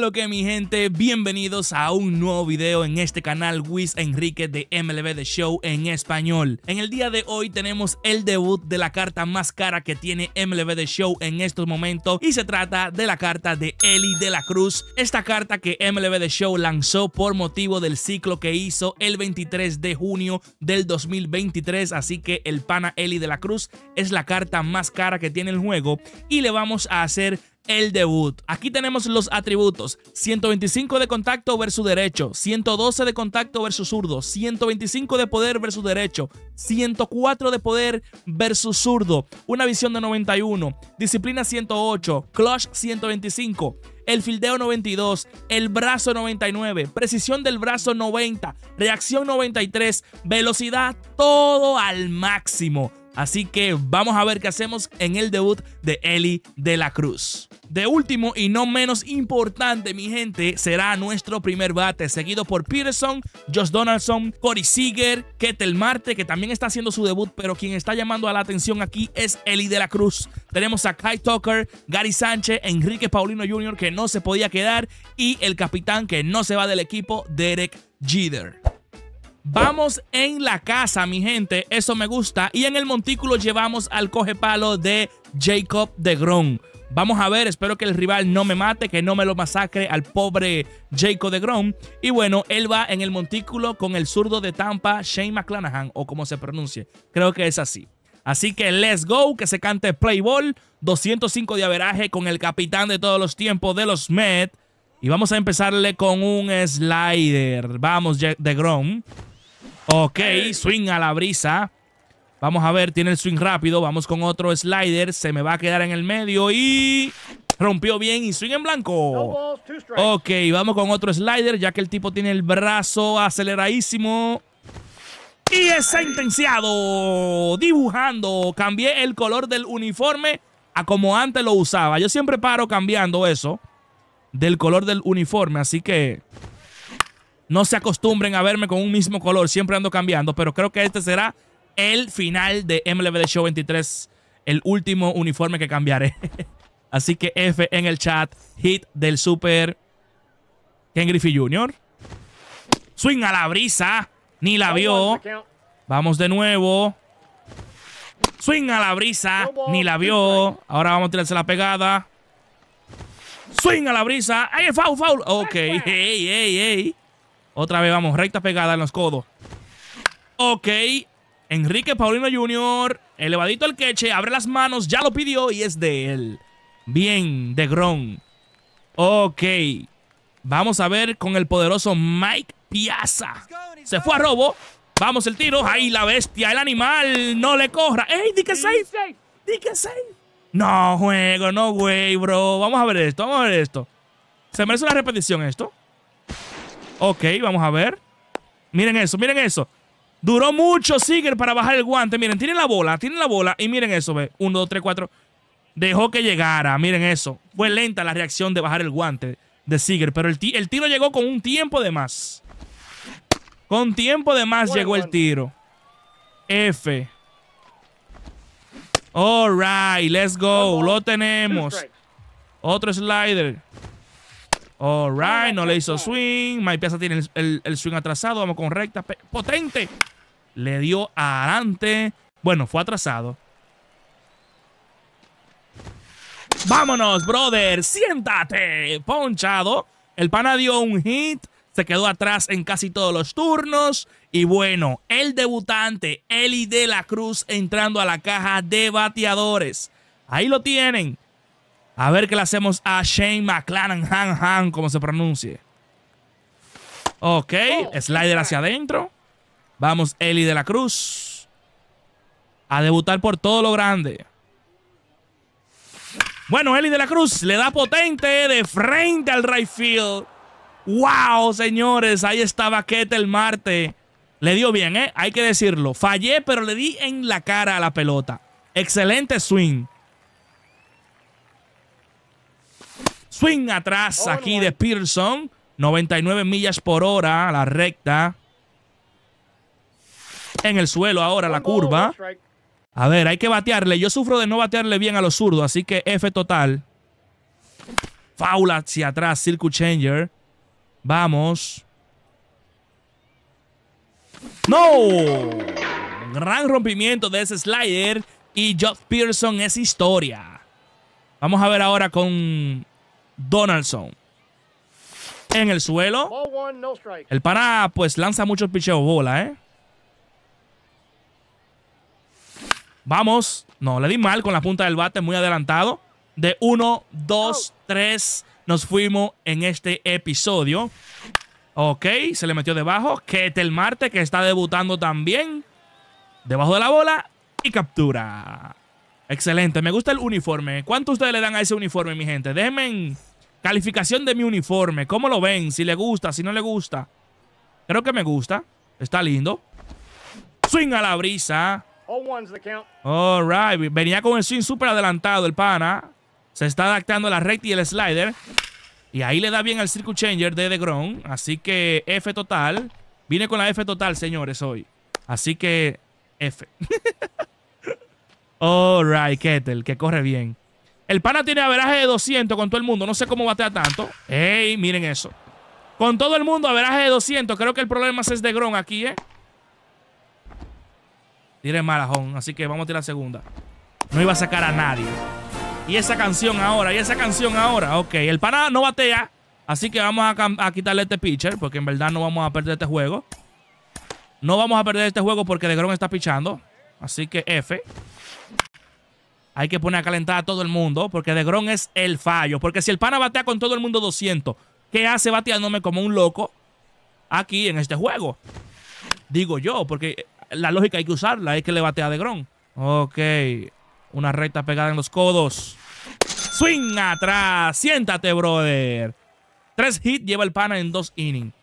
lo que mi gente, bienvenidos a un nuevo video en este canal Wiz Enrique de MLB The Show en español. En el día de hoy tenemos el debut de la carta más cara que tiene MLB The Show en estos momentos y se trata de la carta de Eli de la Cruz, esta carta que MLB The Show lanzó por motivo del ciclo que hizo el 23 de junio del 2023, así que el pana Eli de la Cruz es la carta más cara que tiene el juego y le vamos a hacer el debut. Aquí tenemos los atributos. 125 de contacto versus derecho, 112 de contacto versus zurdo, 125 de poder versus derecho, 104 de poder versus zurdo, una visión de 91, disciplina 108, clutch 125 el fildeo 92, el brazo 99, precisión del brazo 90, reacción 93, velocidad, todo al máximo. Así que vamos a ver qué hacemos en el debut de Eli de la Cruz. De último y no menos importante, mi gente, será nuestro primer bate, seguido por Peterson, Josh Donaldson, Cory Seager, Ketel Marte, que también está haciendo su debut, pero quien está llamando a la atención aquí es Eli de la Cruz. Tenemos a Kai Tucker, Gary Sánchez, Enrique Paulino Jr., que no se podía quedar, y el capitán que no se va del equipo, Derek Jeter. Vamos en la casa, mi gente. Eso me gusta. Y en el montículo llevamos al coge palo de Jacob de Gron. Vamos a ver, espero que el rival no me mate, que no me lo masacre al pobre Jacob de Grom. Y bueno, él va en el montículo con el zurdo de Tampa, Shane McClanahan, o como se pronuncie. Creo que es así. Así que let's go, que se cante play ball. 205 de averaje con el capitán de todos los tiempos de los Mets. Y vamos a empezarle con un slider. Vamos, de Grom. Ok, swing a la brisa. Vamos a ver, tiene el swing rápido. Vamos con otro slider. Se me va a quedar en el medio y... Rompió bien y swing en blanco. ok, vamos con otro slider, ya que el tipo tiene el brazo aceleradísimo. Y es sentenciado. Dibujando. Cambié el color del uniforme a como antes lo usaba. Yo siempre paro cambiando eso del color del uniforme. Así que no se acostumbren a verme con un mismo color. Siempre ando cambiando. Pero creo que este será el final de MLB The Show 23. El último uniforme que cambiaré. Así que F en el chat. Hit del Super Ken Griffey Jr. Swing a la brisa. Ni la vio. Vamos de nuevo. Swing a la brisa. Ni la vio. Ahora vamos a tirarse la pegada. Swing a la brisa. ¡Ay, foul, foul! Ok. Otra vez vamos. Recta pegada en los codos. Ok. Enrique Paulino Jr., elevadito el queche, abre las manos, ya lo pidió y es de él. Bien, de Gron. Ok. Vamos a ver con el poderoso Mike Piazza. Se fue a robo. Vamos el tiro. Ahí la bestia, el animal. No le corra. ¡Ey, di que safe! ¡Di que No juego, no güey, bro. Vamos a ver esto, vamos a ver esto. ¿Se merece una repetición esto? Ok, vamos a ver. Miren eso, miren eso. Duró mucho Siger para bajar el guante. Miren, tienen la bola, tienen la bola. Y miren eso, ve. uno dos tres cuatro Dejó que llegara. Miren eso. Fue lenta la reacción de bajar el guante de Siger. Pero el, tiro llegó con un tiempo de más. Con tiempo de más llegó el tiro. F. All right, let's go. Lo tenemos. Otro slider. Alright, no le hizo swing. My pieza tiene el, swing atrasado. Vamos con recta. Potente. Le dio adelante. Bueno, fue atrasado. Vámonos, brother. Siéntate. Ponchado. El pana dio un hit. Se quedó atrás en casi todos los turnos. Y bueno, el debutante, Eli de la Cruz, entrando a la caja de bateadores. Ahí lo tienen. A ver qué le hacemos a Shane McLaren, Han Han, como se pronuncie. Ok, oh, slider hacia adentro. Vamos, Eli de la Cruz. A debutar por todo lo grande. Bueno, Eli de la Cruz le da potente de frente al right field. ¡Wow, señores! Ahí estaba Ketel Marte. Le dio bien, ¿eh? Hay que decirlo. Fallé, pero le di en la cara a la pelota. Excelente swing. Swing atrás oh, aquí de Pearson. 99 millas por hora a la recta. En el suelo ahora la curva. A ver, hay que batearle. Yo sufro de no batearle bien a los zurdos, así que F total. Foul hacia atrás, circuit Changer. Vamos. ¡No! Gran rompimiento de ese slider y Josh Pearson es historia. Vamos a ver ahora con Donaldson. En el suelo. El pana pues lanza muchos picheo bola, ¿eh? Vamos. No, le di mal con la punta del bate, muy adelantado. De 1, 2, 3. Nos fuimos en este episodio. Ok, se le metió debajo. Ketel Marte, que está debutando también. Debajo de la bola y captura. Excelente, me gusta el uniforme. ¿Cuánto ustedes le dan a ese uniforme, mi gente? Déjenme Calificación de mi uniforme. ¿Cómo lo ven? Si le gusta, si no le gusta. Creo que me gusta. Está lindo. Swing a la brisa. All right. Venía con el swing súper adelantado el pana. Se está adaptando a la recta y el slider. Y ahí le da bien al circuit changer de DeGrom. Así que F total. Vine con la F total, señores, hoy. Así que F. All right, Kettle, que corre bien. El pana tiene averaje de 200 con todo el mundo. No sé cómo batea tanto. ¡Ey! Miren eso. Con todo el mundo, averaje de 200. Creo que el problema es de Gron aquí, ¿eh? Tire malajón. Así que vamos a tirar segunda. No iba a sacar a nadie. Y esa canción ahora, y esa canción ahora. Ok, el pana no batea. Así que vamos a, quitarle este pitcher. Porque en verdad no vamos a perder este juego. No vamos a perder este juego porque de Gron está pichando. Así que F hay que poner a calentar a todo el mundo, porque De Gron es el fallo. Porque si el pana batea con todo el mundo 200, ¿qué hace bateándome como un loco aquí en este juego? Digo yo, porque la lógica hay que usarla, hay que le batea a De Gron. Ok, una recta pegada en los codos. Swing atrás, siéntate, brother. Tres hits lleva el pana en dos innings.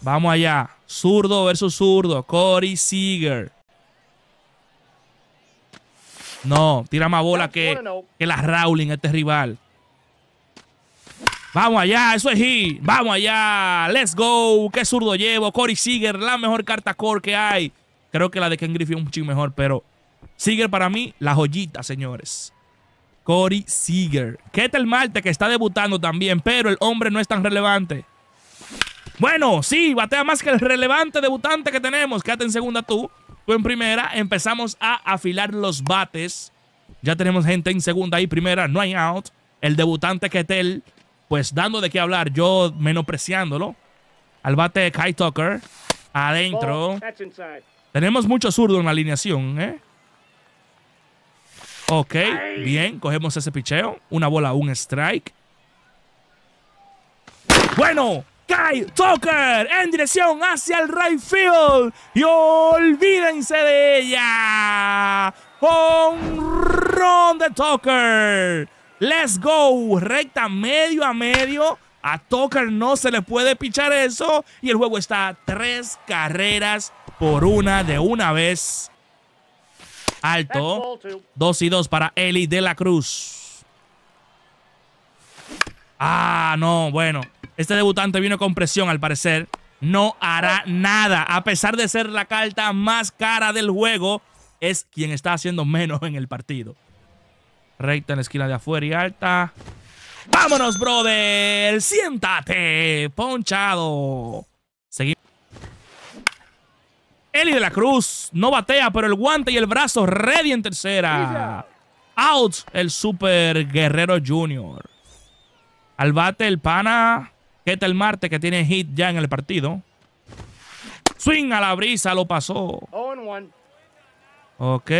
Vamos allá, zurdo versus zurdo, Corey Seager. No, tira más bola que, que la Rowling, este rival. Vamos allá, eso es he. Vamos allá. Let's go. Qué zurdo llevo. Cory Seager, la mejor carta core que hay. Creo que la de Ken Griffey es un chingo mejor, pero Seager para mí, la joyita, señores. Corey Seager. tal Marte que está debutando también, pero el hombre no es tan relevante. Bueno, sí, batea más que el relevante debutante que tenemos. Quédate en segunda tú en primera, empezamos a afilar los bates. Ya tenemos gente en segunda y primera, no hay out. El debutante Ketel, pues dando de qué hablar, yo menospreciándolo. Al bate de Kai Tucker, adentro. tenemos mucho zurdo en la alineación, ¿eh? Ok, bien, cogemos ese picheo. Una bola, un strike. Bueno, Kai Tucker en dirección hacia el right field. Y olvídense de ella. Honrón de Tucker. Let's go. Recta medio a medio. A Tucker no se le puede pichar eso. Y el juego está tres carreras por una de una vez. Alto. Dos y dos para Eli de la Cruz. Ah, no, bueno. Este debutante vino con presión al parecer. No hará nada. A pesar de ser la carta más cara del juego, es quien está haciendo menos en el partido. Recta en la esquina de afuera y alta. ¡Vámonos, brother! ¡Siéntate! ¡Ponchado! Seguimos. Eli de la Cruz no batea, pero el guante y el brazo ready en tercera. Out el Super Guerrero Junior. Al bate el pana ¿Qué el Marte que tiene hit ya en el partido? Swing a la brisa, lo pasó. Oh, ok.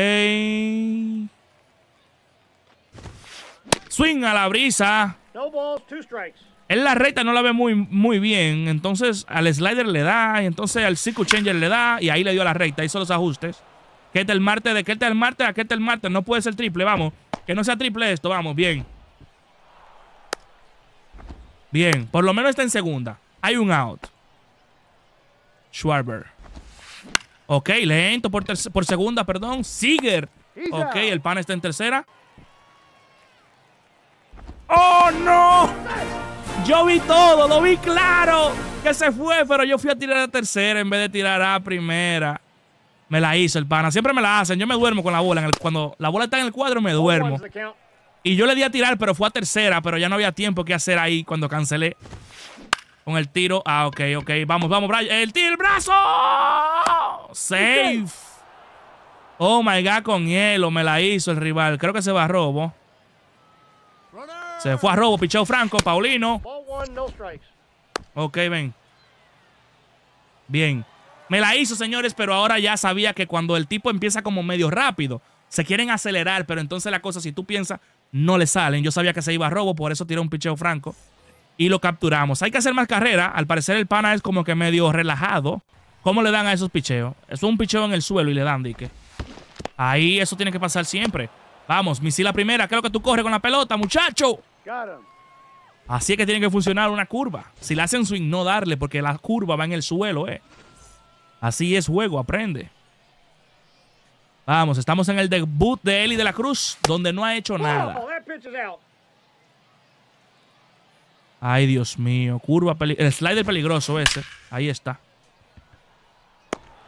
Swing a la brisa. En la recta no la ve muy, muy bien. Entonces al slider le da. Y entonces al circuit changer le da. Y ahí le dio la recta. Hizo los ajustes. ¿Qué tal Marte? ¿De qué el Marte? de qué el marte a qué tal Marte? No puede ser triple. Vamos. Que no sea triple esto. Vamos. Bien. Bien, por lo menos está en segunda. Hay un out. Schwarber. Ok, lento por, por segunda, perdón. Siger. Ok, el pan está en tercera. ¡Oh, no! Yo vi todo, lo vi claro que se fue, pero yo fui a tirar a tercera en vez de tirar a primera. Me la hizo el pana. Siempre me la hacen. Yo me duermo con la bola. cuando la bola está en el cuadro, me duermo. Y yo le di a tirar, pero fue a tercera, pero ya no había tiempo que hacer ahí cuando cancelé. Con el tiro. Ah, ok, ok. Vamos, vamos, Brian. ¡El tiro, brazo! ¡Safe! Oh my god, con hielo me la hizo el rival. Creo que se va a robo. Se fue a robo, Pichao Franco, Paulino. Ok, ven. Bien. Me la hizo, señores, pero ahora ya sabía que cuando el tipo empieza como medio rápido, se quieren acelerar, pero entonces la cosa, si tú piensas no le salen. Yo sabía que se iba a robo, por eso tiré un picheo franco y lo capturamos. Hay que hacer más carrera. Al parecer el pana es como que medio relajado. ¿Cómo le dan a esos picheos? Es un picheo en el suelo y le dan, dique. Ahí eso tiene que pasar siempre. Vamos, misil la primera. Creo que tú corres con la pelota, muchacho. Así es que tiene que funcionar una curva. Si le hacen swing, no darle, porque la curva va en el suelo, eh. Así es juego, aprende. Vamos, estamos en el debut de Eli de la Cruz, donde no ha hecho nada. Oh, Ay, Dios mío. Curva El slider peligroso ese. Ahí está.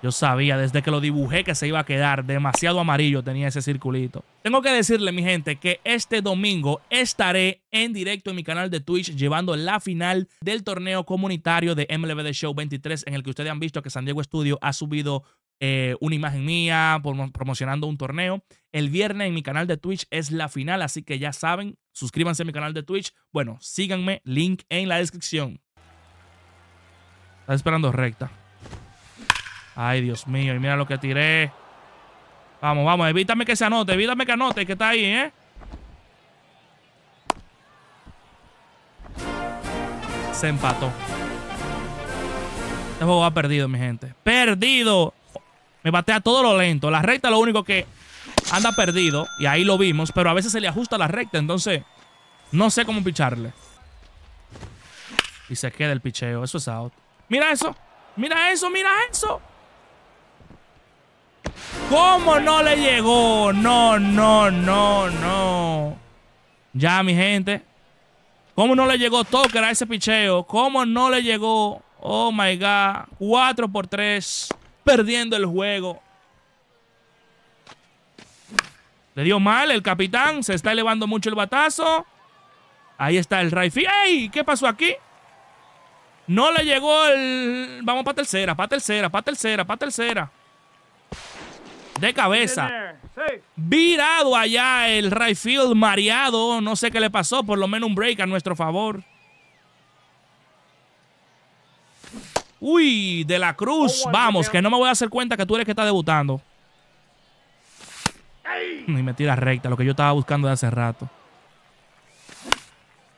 Yo sabía desde que lo dibujé que se iba a quedar. Demasiado amarillo tenía ese circulito. Tengo que decirle, mi gente, que este domingo estaré en directo en mi canal de Twitch llevando la final del torneo comunitario de MLB The Show 23, en el que ustedes han visto que San Diego Studio ha subido eh, una imagen mía, promocionando un torneo. El viernes en mi canal de Twitch es la final, así que ya saben, suscríbanse a mi canal de Twitch. Bueno, síganme, link en la descripción. Está esperando recta. Ay, Dios mío, y mira lo que tiré. Vamos, vamos, evítame que se anote, evítame que anote, que está ahí, ¿eh? Se empató. Este juego ha perdido, mi gente. ¡Perdido! Me batea todo lo lento. La recta lo único que anda perdido. Y ahí lo vimos. Pero a veces se le ajusta la recta. Entonces, no sé cómo picharle. Y se queda el picheo. Eso es out. Mira eso. Mira eso. Mira eso. ¿Cómo no le llegó? No, no, no, no. Ya, mi gente. ¿Cómo no le llegó Toker a ese picheo? ¿Cómo no le llegó? Oh my God. 4 por 3 perdiendo el juego. Le dio mal el capitán. Se está elevando mucho el batazo. Ahí está el right ¡Ey! ¿Qué pasó aquí? No le llegó el... Vamos para tercera, para tercera, para tercera, para tercera. De cabeza. Virado allá el Rayfield mareado. No sé qué le pasó. Por lo menos un break a nuestro favor. Uy, de la cruz. Vamos, que no me voy a hacer cuenta que tú eres que está debutando. Y me tira recta, lo que yo estaba buscando de hace rato.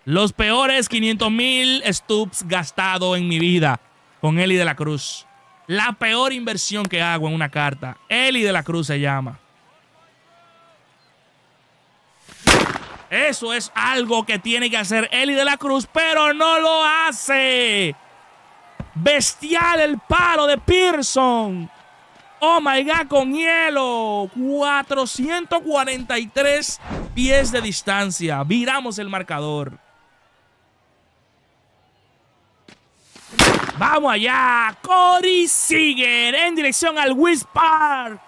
Los peores 500 mil stups gastado en mi vida con Eli de la Cruz. La peor inversión que hago en una carta. Eli de la Cruz se llama. Eso es algo que tiene que hacer Eli de la Cruz, pero no lo hace. Bestial el palo de Pearson. Oh my god, con hielo. 443 pies de distancia. Viramos el marcador. Vamos allá. Cory Siger en dirección al whisper.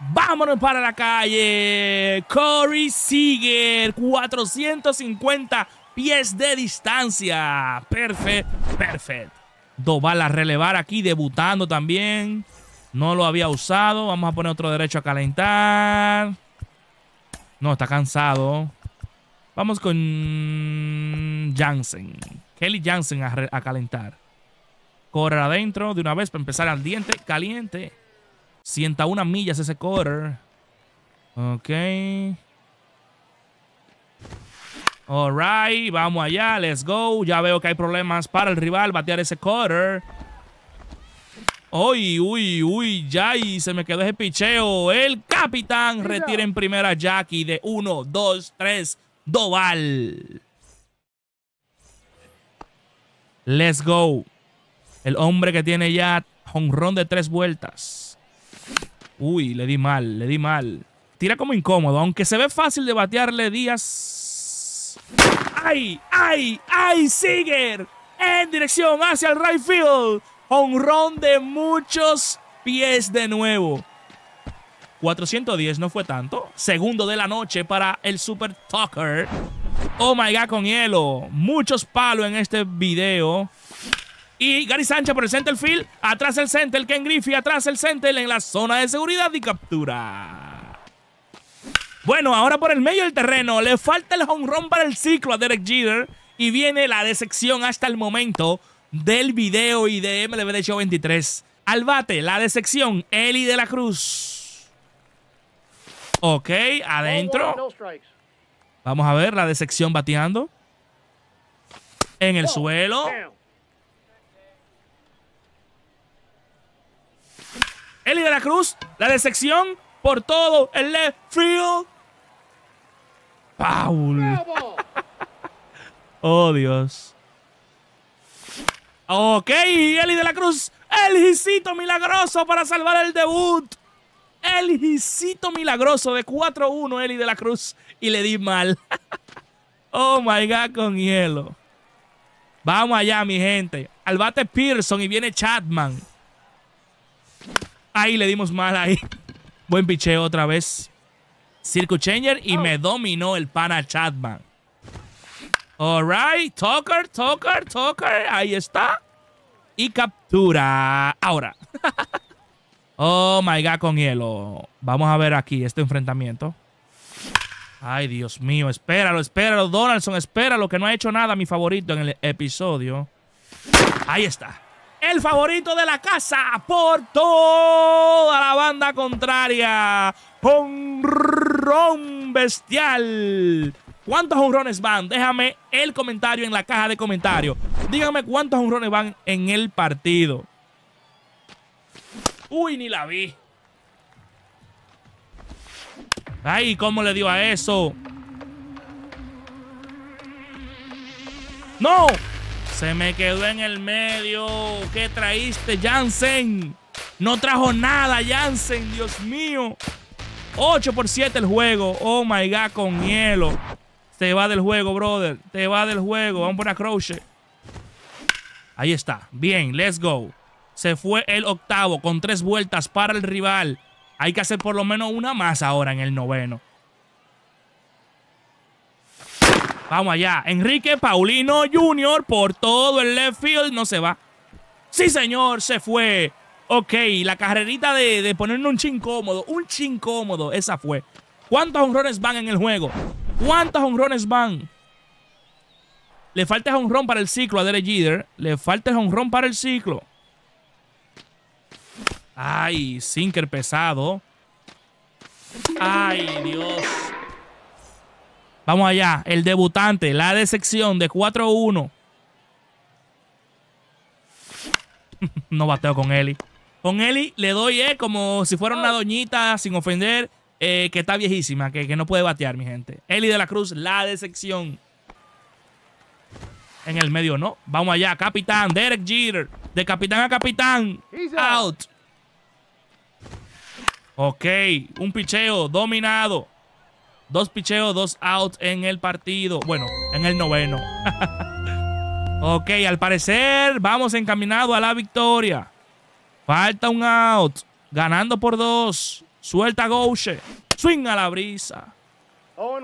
Vámonos para la calle. Cory Seager. 450 pies de distancia. Perfect, perfect. Doval a relevar aquí, debutando también. No lo había usado. Vamos a poner otro derecho a calentar. No, está cansado. Vamos con Jansen. Kelly Jansen a, calentar. Correr adentro de una vez para empezar al diente caliente. sienta unas millas ese correr. Ok. Alright, vamos allá, let's go. Ya veo que hay problemas para el rival batear ese quarter. Uy, uy, uy, ya y se me quedó ese picheo. El capitán retira en primera Jackie de 1, 2, 3, Doval. Let's go. El hombre que tiene ya Honrón de tres vueltas. Uy, le di mal, le di mal. Tira como incómodo, aunque se ve fácil de batearle Díaz ¡Ay! ¡Ay! ¡Ay! ¡Siger! En dirección hacia el right field. Honrón de muchos pies de nuevo. 410 no fue tanto. Segundo de la noche para el Super Tucker. Oh my god, con hielo. Muchos palos en este video. Y Gary Sánchez por el center field. Atrás el center. Ken Griffey atrás el center en la zona de seguridad y captura. Bueno, ahora por el medio del terreno le falta el home run para el ciclo a Derek Jeter y viene la decepción hasta el momento del video y de MLB de Show 23. Al bate, la decepción, Eli de la Cruz. Ok, adentro. Vamos a ver la decepción bateando. En el oh, suelo. Eli de la Cruz, la decepción por todo el left field. Paul. oh, Dios. Ok, Eli de la Cruz. El gisito milagroso para salvar el debut. El hijito milagroso de 4-1, Eli de la Cruz. Y le di mal. oh my God, con hielo. Vamos allá, mi gente. Al bate Pearson y viene Chapman. Ahí le dimos mal ahí. Buen picheo otra vez. Circuit Changer y oh. me dominó el pana Chatman. right. Toker, Toker, Toker. Ahí está. Y captura. Ahora. oh my god, con hielo. Vamos a ver aquí este enfrentamiento. Ay, Dios mío. Espéralo, espéralo, Donaldson. Espéralo, que no ha hecho nada mi favorito en el episodio. Ahí está el favorito de la casa por toda la banda contraria. Honrón bestial. ¿Cuántos honrones van? Déjame el comentario en la caja de comentarios. Dígame cuántos honrones van en el partido. Uy, ni la vi. Ay, ¿cómo le dio a eso? ¡No! Se me quedó en el medio. ¿Qué traíste, Jansen? No trajo nada, Jansen, Dios mío. 8 por 7 el juego. Oh my God, con hielo. Se va del juego, brother. Te va del juego. Vamos por la Crochet. Ahí está. Bien, let's go. Se fue el octavo con tres vueltas para el rival. Hay que hacer por lo menos una más ahora en el noveno. Vamos allá. Enrique Paulino Jr. por todo el left field. No se va. Sí, señor, se fue. Ok, la carrerita de, de un chin cómodo. Un chin cómodo, esa fue. ¿Cuántos honrones van en el juego? ¿Cuántos honrones van? Le falta el honrón para el ciclo a Derek Jeter. Le falta el honrón para el ciclo. Ay, sinker pesado. Ay, Dios. Vamos allá, el debutante, la decepción de 4-1. no bateo con Eli. Con Eli le doy eh, como si fuera una oh. doñita, sin ofender, eh, que está viejísima, que, que no puede batear, mi gente. Eli de la Cruz, la decepción. En el medio, no. Vamos allá, capitán, Derek Jeter. De capitán a capitán. Out. Ok, un picheo dominado. Dos picheos, dos outs en el partido. Bueno, en el noveno. ok, al parecer vamos encaminado a la victoria. Falta un out. Ganando por dos. Suelta Gauche. Swing a la brisa. Oh,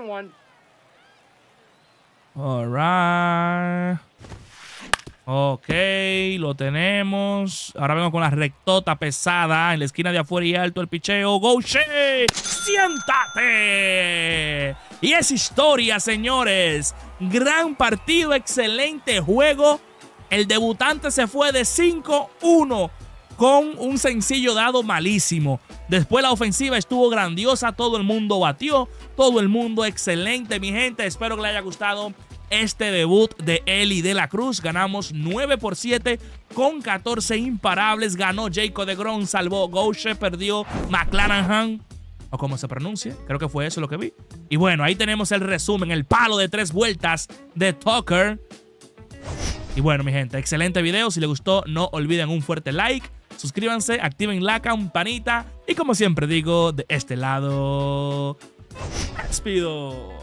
All right. Ok, lo tenemos. Ahora vengo con la rectota pesada en la esquina de afuera y alto el picheo. gauche ¡Siéntate! Y es historia, señores. Gran partido, excelente juego. El debutante se fue de 5-1 con un sencillo dado malísimo. Después la ofensiva estuvo grandiosa, todo el mundo batió, todo el mundo excelente, mi gente. Espero que le haya gustado este debut de Eli de la Cruz. Ganamos 9 por 7 con 14 imparables. Ganó Jacob de Gron, salvó Gauche, perdió McLaren o como se pronuncia, creo que fue eso lo que vi. Y bueno, ahí tenemos el resumen, el palo de tres vueltas de Tucker. Y bueno, mi gente, excelente video. Si les gustó, no olviden un fuerte like. Suscríbanse, activen la campanita. Y como siempre digo, de este lado, despido.